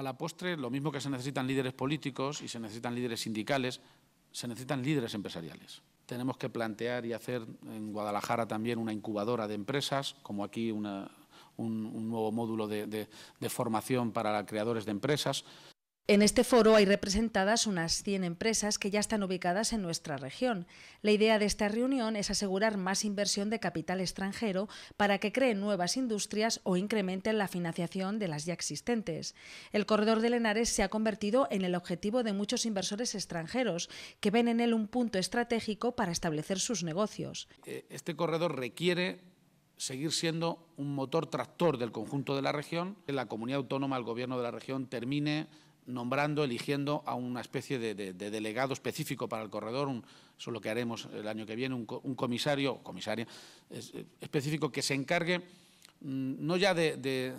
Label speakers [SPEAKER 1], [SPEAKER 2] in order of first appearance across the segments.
[SPEAKER 1] a la postre, lo mismo que se necesitan líderes políticos y se necesitan líderes sindicales, se necesitan líderes empresariales. Tenemos que plantear y hacer en Guadalajara también una incubadora de empresas, como aquí un, nuevo módulo de formación para creadores de empresas.
[SPEAKER 2] En este foro hay representadas unas 100 empresas que ya están ubicadas en nuestra región. La idea de esta reunión es asegurar más inversión de capital extranjero para que creen nuevas industrias o incrementen la financiación de las ya existentes. El corredor de Lenares se ha convertido en el objetivo de muchos inversores extranjeros que ven en él un punto estratégico para establecer sus negocios.
[SPEAKER 1] Eh, este corredor requiere seguir siendo un motor tractor del conjunto de la región, en la comunidad autónoma, el gobierno de la región termine nombrando, eligiendo a una especie de, delegado específico para el corredor, un, eso es lo que haremos el año que viene, un, comisario comisaria eh, específico que se encargue mm, no ya de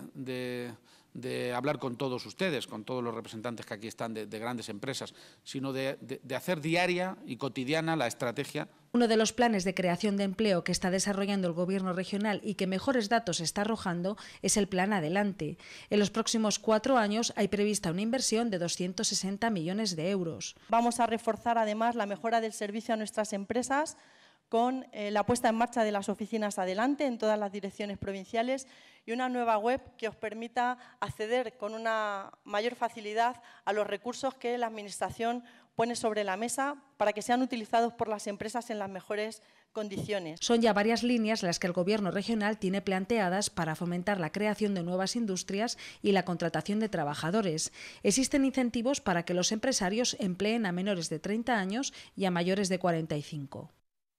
[SPEAKER 1] de hablar con todos ustedes, con todos los representantes que aquí están de, grandes empresas, sino de, de hacer diaria y cotidiana la estrategia
[SPEAKER 2] uno de los planes de creación de empleo que está desarrollando el Gobierno regional y que mejores datos está arrojando es el Plan Adelante. En los próximos cuatro años hay prevista una inversión de 260 millones de euros. Vamos a reforzar además la
[SPEAKER 3] mejora del servicio a nuestras empresas con eh, la puesta en marcha de las oficinas adelante en todas las direcciones provinciales y una nueva web que os permita acceder con una mayor facilidad a los recursos que la Administración pone sobre la mesa para que sean utilizados por las empresas en las mejores condiciones.
[SPEAKER 2] Son ya varias líneas las que el Gobierno regional tiene planteadas para fomentar la creación de nuevas industrias y la contratación de trabajadores. Existen incentivos para que los empresarios empleen a menores de 30 años y a mayores de 45.